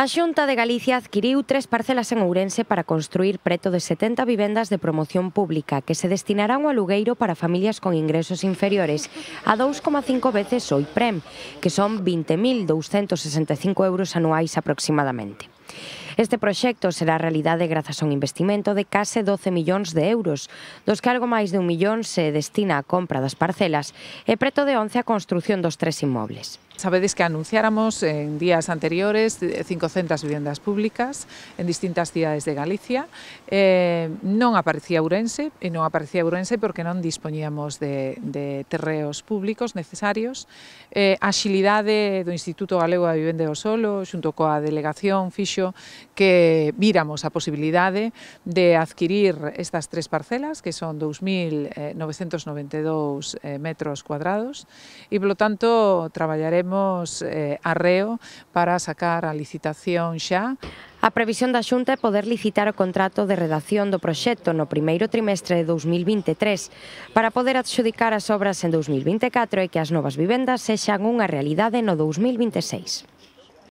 A Xunta de Galicia adquiriu tres parcelas en Ourense para construir preto de 70 vivendas de promoción pública que se destinarán ao alugueiro para familias con ingresos inferiores a 2,5 veces o IPREM, que son 20.265 euros anuais aproximadamente. Este proxecto será realidade grazas a un investimento de case 12 millóns de euros, dos que algo máis de un millón se destina á compra das parcelas e preto de 11 a construción dos tres inmobles. Sabedes que anunciáramos en días anteriores 500 eh, vivendas públicas en distintas cidades de Galicia. Eh, non aparecía Ourense, e non aparecía Ourense porque non dispoñíamos de, de terreos públicos necesarios. Eh, a xilidade do Instituto Galego da Vivenda do Solo, xunto coa delegación, fixo que viramos a posibilidade de adquirir estas tres parcelas, que son 2.992 eh, eh, metros cuadrados, e, polo tanto, traballaremos imos eh, arreo para sacar a licitación xa. A previsión da Xunta é poder licitar o contrato de redacción do proxecto no primeiro trimestre de 2023 para poder adxudicar as obras en 2024 e que as novas vivendas sexan unha realidade no 2026.